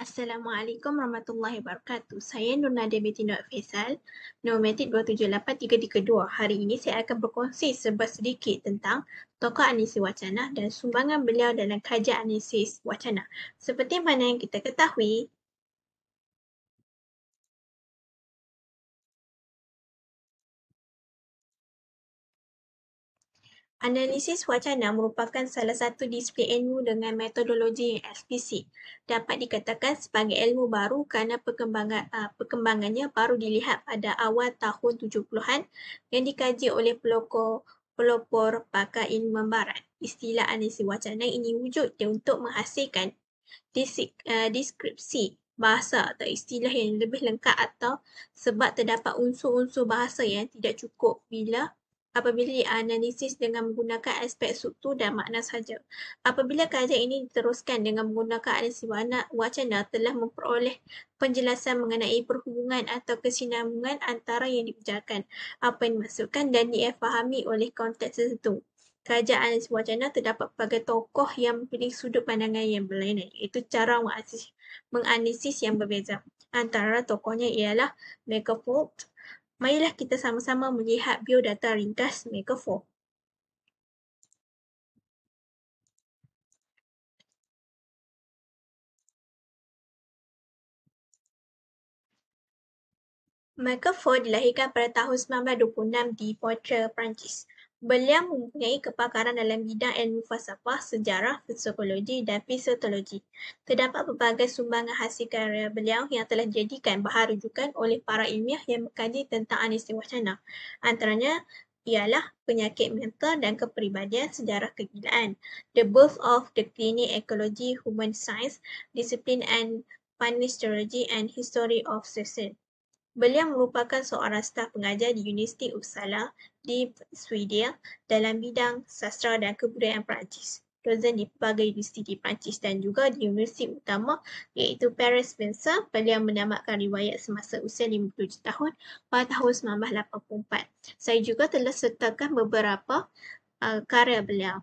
Assalamualaikum warahmatullahi wabarakatuh. Saya Nur Nadia binti Nur Faisal, Nomatik 278332. Hari ini saya akan berkongsi sebab sedikit tentang tokoh Anisi Wacana dan sumbangan beliau dalam kajian Anisi Wacana. Seperti mana yang kita ketahui, Analisis wacana merupakan salah satu disiplin ilmu dengan metodologi yang eksplisit. Dapat dikatakan sebagai ilmu baru kerana perkembangan, uh, ah, perkembangannya baru dilihat pada awal tahun 70-an yang dikaji oleh pelopor pelopor pakar ilmu barat. Istilah analisis wacana ini wujud dia untuk menghasilkan disik, uh, deskripsi bahasa atau istilah yang lebih lengkap atau sebab terdapat unsur-unsur bahasa yang tidak cukup bila apabila dianalisis dengan menggunakan aspek struktur dan makna saja. Apabila kajian ini diteruskan dengan menggunakan analisis warna, wacana telah memperoleh penjelasan mengenai perhubungan atau kesinambungan antara yang dibicarakan, apa yang dimaksudkan dan difahami oleh konteks tertentu. Kajian analisis wacana terdapat pelbagai tokoh yang memiliki sudut pandangan yang berlainan, iaitu cara menganalisis yang berbeza. Antara tokohnya ialah Megafolt, Marilah kita sama-sama melihat biodata ringkas Mega 4. Mega 4 dilahirkan pada tahun 1926 di Poitiers, Perancis. Beliau mempunyai kepakaran dalam bidang ilmu falsafah, sejarah, psikologi dan fisiologi. Terdapat pelbagai sumbangan hasil karya beliau yang telah dijadikan bahan rujukan oleh para ilmiah yang mengkaji tentang anis wacana. Antaranya ialah penyakit mental dan kepribadian sejarah kegilaan. The Birth of the Clinic Ecology, Human Science, Discipline and Panisterology and History of Sesin. Beliau merupakan seorang staf pengajar di Universiti Uppsala di Sweden dalam bidang sastra dan kebudayaan Perancis. Dozen di pelbagai universiti di Perancis dan juga di universiti utama iaitu Paris Spencer. Beliau menamatkan riwayat semasa usia 57 tahun pada tahun 1984. Saya juga telah sertakan beberapa uh, karya beliau.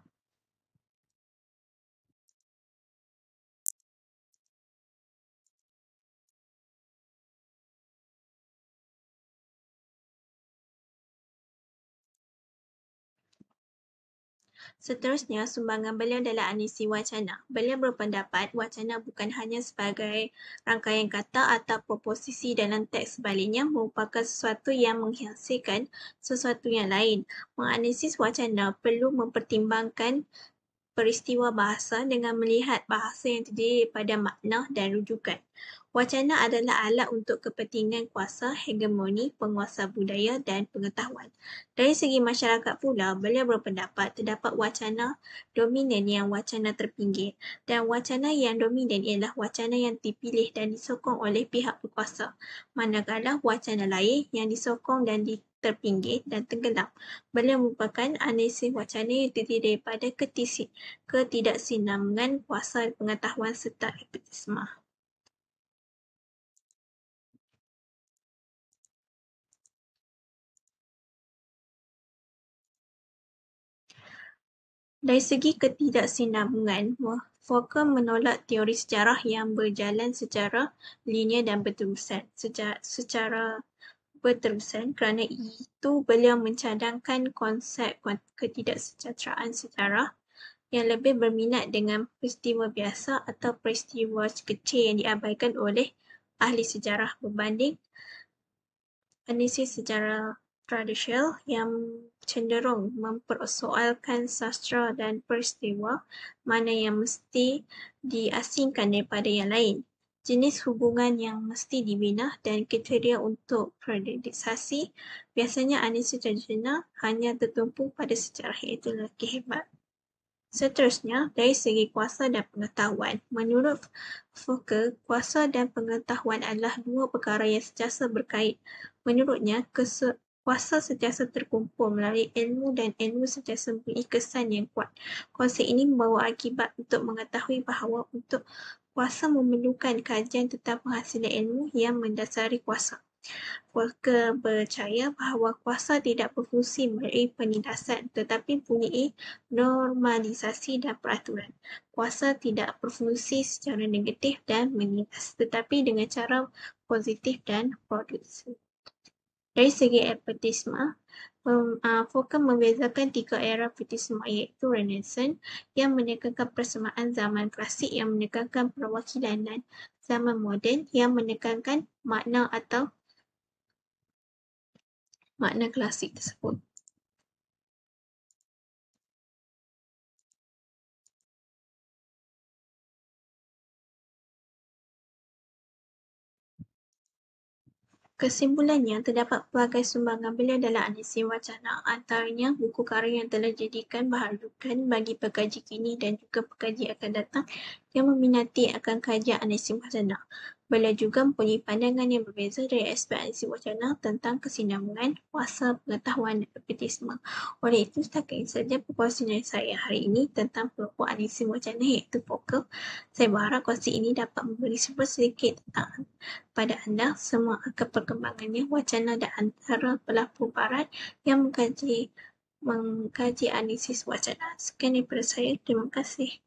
Seterusnya, sumbangan beliau adalah anisi wacana. Beliau berpendapat wacana bukan hanya sebagai rangkaian kata atau proposisi dalam teks sebaliknya merupakan sesuatu yang menghasilkan sesuatu yang lain. Menganisis wacana perlu mempertimbangkan peristiwa bahasa dengan melihat bahasa yang terdiri pada makna dan rujukan. Wacana adalah alat untuk kepentingan kuasa, hegemoni, penguasa budaya dan pengetahuan. Dari segi masyarakat pula, beliau berpendapat terdapat wacana dominan yang wacana terpinggir dan wacana yang dominan ialah wacana yang dipilih dan disokong oleh pihak berkuasa. Manakala wacana lain yang disokong dan di terpinggir dan tenggelam. Beliau merupakan analisi wacana yang terdiri daripada ketisik, ketidaksinambungan kuasa pengetahuan serta epistema. Dari segi ketidaksinambungan, Foucault menolak teori sejarah yang berjalan secara linear dan berterusan. Secara, secara berterusan kerana itu beliau mencadangkan konsep ketidaksejahteraan sejarah yang lebih berminat dengan peristiwa biasa atau peristiwa kecil yang diabaikan oleh ahli sejarah berbanding analisis sejarah tradisional yang cenderung mempersoalkan sastra dan peristiwa mana yang mesti diasingkan daripada yang lain jenis hubungan yang mesti dibina dan kriteria untuk periodisasi biasanya anis jenama hanya tertumpu pada sejarah iaitu lelaki hebat. Seterusnya, dari segi kuasa dan pengetahuan. Menurut Fokker, kuasa dan pengetahuan adalah dua perkara yang secara berkait. Menurutnya, kuasa secara terkumpul melalui ilmu dan ilmu secara mempunyai kesan yang kuat. Konsep ini membawa akibat untuk mengetahui bahawa untuk kuasa memerlukan kajian tentang penghasilan ilmu yang mendasari kuasa. Mereka percaya bahawa kuasa tidak berfungsi melalui penindasan tetapi punya normalisasi dan peraturan. Kuasa tidak berfungsi secara negatif dan menindas tetapi dengan cara positif dan produktif dari segi epatisma, um, uh, ah, Foucault membezakan tiga era epatisma iaitu Renaissance yang menekankan persamaan zaman klasik yang menekankan perwakilan dan zaman moden yang menekankan makna atau makna klasik tersebut. Kesimpulannya, terdapat pelbagai sumbangan beliau dalam analisis wacana antaranya buku karya yang telah jadikan bahan rujukan bagi pekaji kini dan juga pekaji akan datang yang meminati akan kajian analisis wacana. Beliau juga mempunyai pandangan yang berbeza dari aspek analisis wacana tentang kesinambungan kuasa pengetahuan dan epitisme. Oleh itu, setakat ini saja perkongsian saya hari ini tentang pelopor analisis wacana iaitu Fokal. Saya berharap kongsi ini dapat memberi sebuah sedikit tentang pada anda semua akan perkembangannya wacana dan antara pelaku barat yang mengkaji mengkaji analisis wacana. Sekian daripada saya. Terima kasih.